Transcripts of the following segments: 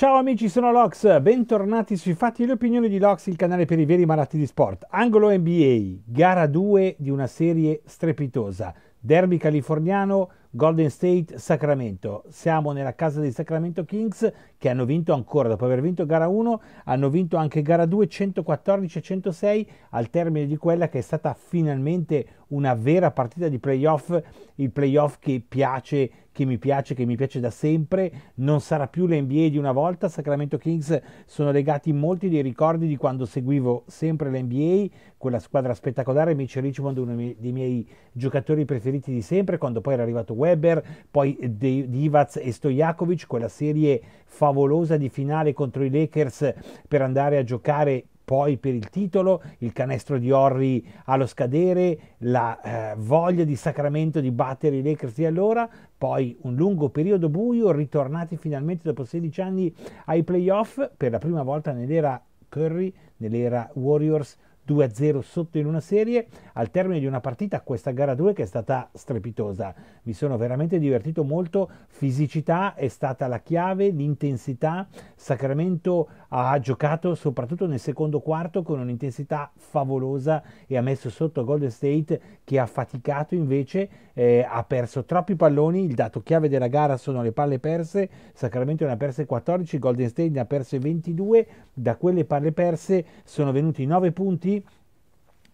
Ciao amici, sono Lox, bentornati sui fatti e le opinioni di Lox, il canale per i veri malati di sport. Angolo NBA, gara 2 di una serie strepitosa. Derby californiano, Golden State, Sacramento. Siamo nella casa dei Sacramento Kings che hanno vinto ancora, dopo aver vinto gara 1, hanno vinto anche gara 2, 114 106, al termine di quella che è stata finalmente una vera partita di playoff, il playoff che piace, che mi piace, che mi piace da sempre, non sarà più l'NBA di una volta, Sacramento Kings sono legati molti dei ricordi di quando seguivo sempre l'NBA, quella squadra spettacolare, Mitch Richmond uno dei miei giocatori preferiti di sempre, quando poi era arrivato Weber, poi Divac e Stojakovic, quella serie favolosa di finale contro i Lakers per andare a giocare poi per il titolo, il canestro di Horry allo scadere, la eh, voglia di Sacramento di battere i Lakers di allora, poi un lungo periodo buio, ritornati finalmente dopo 16 anni ai playoff per la prima volta nell'era Curry, nell'era Warriors 2-0 sotto in una serie, al termine di una partita, questa gara 2 che è stata strepitosa. Mi sono veramente divertito molto, fisicità è stata la chiave, l'intensità, Sacramento ha giocato soprattutto nel secondo quarto con un'intensità favolosa e ha messo sotto Golden State che ha faticato invece, eh, ha perso troppi palloni, il dato chiave della gara sono le palle perse, Sacramento ne ha perse 14, Golden State ne ha perse 22, da quelle palle perse sono venuti 9 punti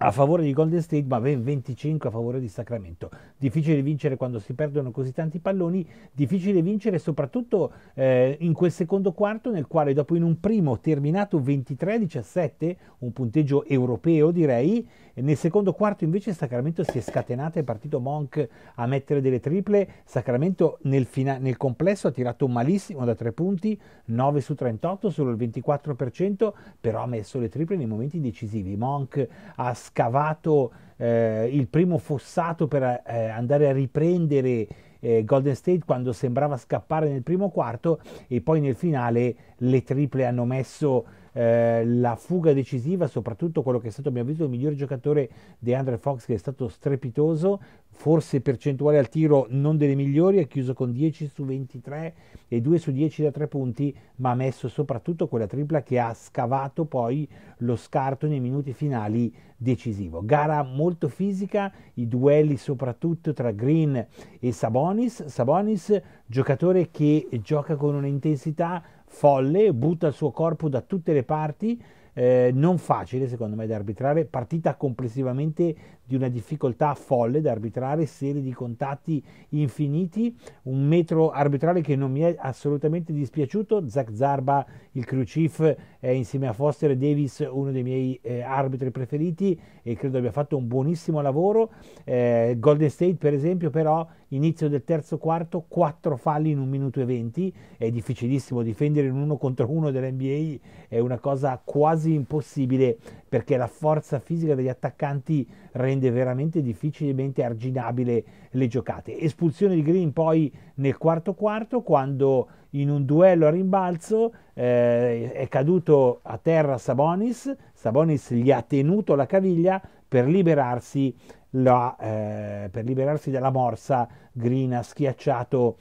a favore di Golden State, ma ben 25 a favore di Sacramento. Difficile vincere quando si perdono così tanti palloni, difficile vincere soprattutto eh, in quel secondo quarto nel quale dopo in un primo terminato 23-17, un punteggio europeo direi, nel secondo quarto invece Sacramento si è scatenato, è partito Monk a mettere delle triple, Sacramento nel, fina- nel complesso ha tirato malissimo da tre punti, 9 su 38, solo il 24%, però ha messo le triple nei momenti decisivi. Monk ha scavato eh, il primo fossato per eh, andare a riprendere eh, Golden State quando sembrava scappare nel primo quarto e poi nel finale le triple hanno messo eh, la fuga decisiva, soprattutto quello che è stato a mio avviso il miglior giocatore di Andre Fox che è stato strepitoso, forse percentuale al tiro non delle migliori, ha chiuso con 10 su 23 e 2 su 10 da 3 punti, ma ha messo soprattutto quella tripla che ha scavato poi lo scarto nei minuti finali decisivo. Gara molto fisica, i duelli soprattutto tra Green e Sabonis, Sabonis giocatore che gioca con un'intensità folle, butta il suo corpo da tutte le parti, eh, non facile secondo me da arbitrare, partita complessivamente di una difficoltà folle da arbitrare, serie di contatti infiniti, un metro arbitrale che non mi è assolutamente dispiaciuto, Zach Zarba, il crew chief, è insieme a Foster e Davis uno dei miei eh, arbitri preferiti e credo abbia fatto un buonissimo lavoro, eh, Golden State per esempio però inizio del terzo quarto, 4 falli in un minuto e 20, è difficilissimo difendere in uno contro uno dell'NBA, è una cosa quasi impossibile perché la forza fisica degli attaccanti rende veramente difficilmente arginabile le giocate. Espulsione di Green poi nel quarto quarto quando in un duello a rimbalzo eh, è caduto a terra Sabonis, Sabonis gli ha tenuto la caviglia per liberarsi la, eh, per liberarsi dalla morsa, Green ha schiacciato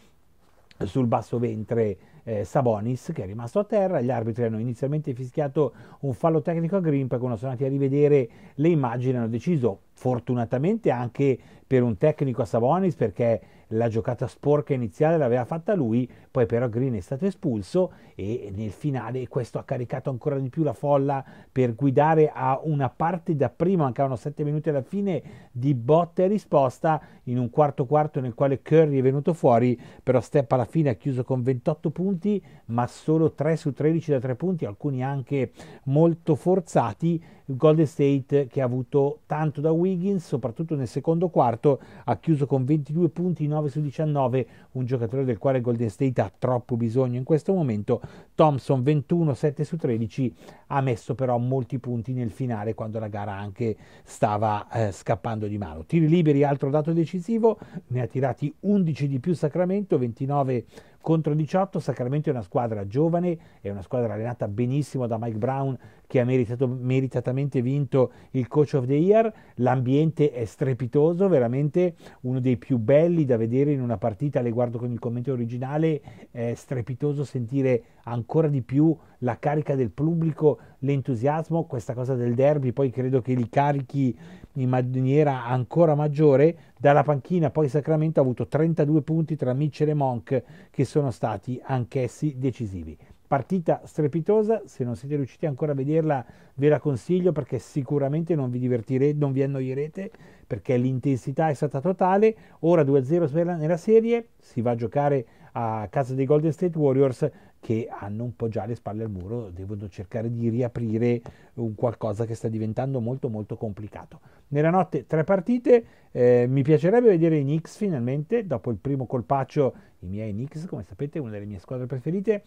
sul basso ventre eh, Sabonis che è rimasto a terra, gli arbitri hanno inizialmente fischiato un fallo tecnico a Green, poi quando sono andati a rivedere le immagini hanno deciso fortunatamente anche per un tecnico a Savonis perché la giocata sporca iniziale l'aveva fatta lui, poi però Green è stato espulso e nel finale questo ha caricato ancora di più la folla per guidare a una parte da prima, mancavano 7 minuti alla fine di botta e risposta in un quarto quarto nel quale Curry è venuto fuori, però Step alla fine ha chiuso con 28 punti, ma solo 3 su 13 da 3 punti, alcuni anche molto forzati, Golden State che ha avuto tanto da win Wiggins, soprattutto nel secondo quarto, ha chiuso con 22 punti, 9 su 19, un giocatore del quale Golden State ha troppo bisogno in questo momento. Thompson 21, 7 su 13, ha messo però molti punti nel finale quando la gara anche stava eh, scappando di mano. Tiri liberi, altro dato decisivo, ne ha tirati 11 di più Sacramento, 29 contro 18, Sacramento è una squadra giovane, è una squadra allenata benissimo da Mike Brown che ha meritato, meritatamente vinto il Coach of the Year, l'ambiente è strepitoso, veramente uno dei più belli da vedere in una partita, le guardo con il commento originale, è strepitoso sentire ancora di più la carica del pubblico, l'entusiasmo, questa cosa del derby poi credo che li carichi in maniera ancora maggiore, dalla panchina poi Sacramento ha avuto 32 punti tra Mitchell e Monk che sono stati anch'essi decisivi partita strepitosa, se non siete riusciti ancora a vederla ve la consiglio perché sicuramente non vi divertirete, non vi annoierete perché l'intensità è stata totale, ora 2-0 nella serie, si va a giocare a casa dei Golden State Warriors che hanno un po' già le spalle al muro, devono cercare di riaprire un qualcosa che sta diventando molto molto complicato. Nella notte tre partite, eh, mi piacerebbe vedere i Knicks finalmente, dopo il primo colpaccio, i miei Knicks come sapete una delle mie squadre preferite,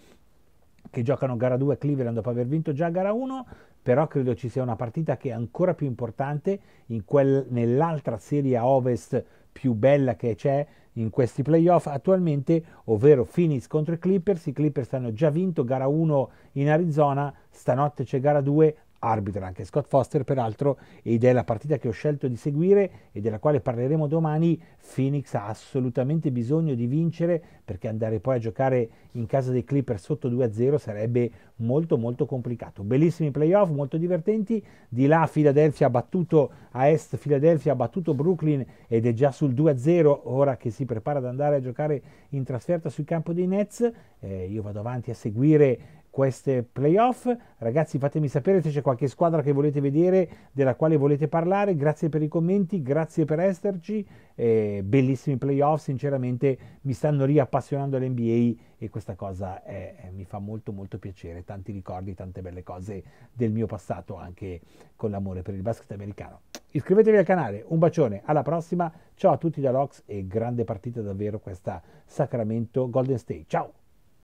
che giocano gara 2 a Cleveland dopo aver vinto già gara 1, però credo ci sia una partita che è ancora più importante quel, nell'altra serie a ovest più bella che c'è in questi playoff attualmente, ovvero Phoenix contro i Clippers, i Clippers hanno già vinto gara 1 in Arizona, stanotte c'è gara 2, arbitra anche Scott Foster peraltro ed è la partita che ho scelto di seguire e della quale parleremo domani. Phoenix ha assolutamente bisogno di vincere perché andare poi a giocare in casa dei Clippers sotto 2-0 sarebbe molto molto complicato. Bellissimi playoff, molto divertenti. Di là Philadelphia ha battuto a est, Philadelphia ha battuto Brooklyn ed è già sul 2-0 ora che si prepara ad andare a giocare in trasferta sul campo dei Nets. Eh, io vado avanti a seguire queste playoff. Ragazzi, fatemi sapere se c'è qualche squadra che volete vedere, della quale volete parlare. Grazie per i commenti, grazie per esserci. Eh, bellissimi playoff, sinceramente mi stanno riappassionando all'NBA e questa cosa è, eh, eh, mi fa molto molto piacere. Tanti ricordi, tante belle cose del mio passato anche con l'amore per il basket americano. Iscrivetevi al canale, un bacione, alla prossima. Ciao a tutti da Lox e grande partita davvero questa Sacramento Golden State. Ciao!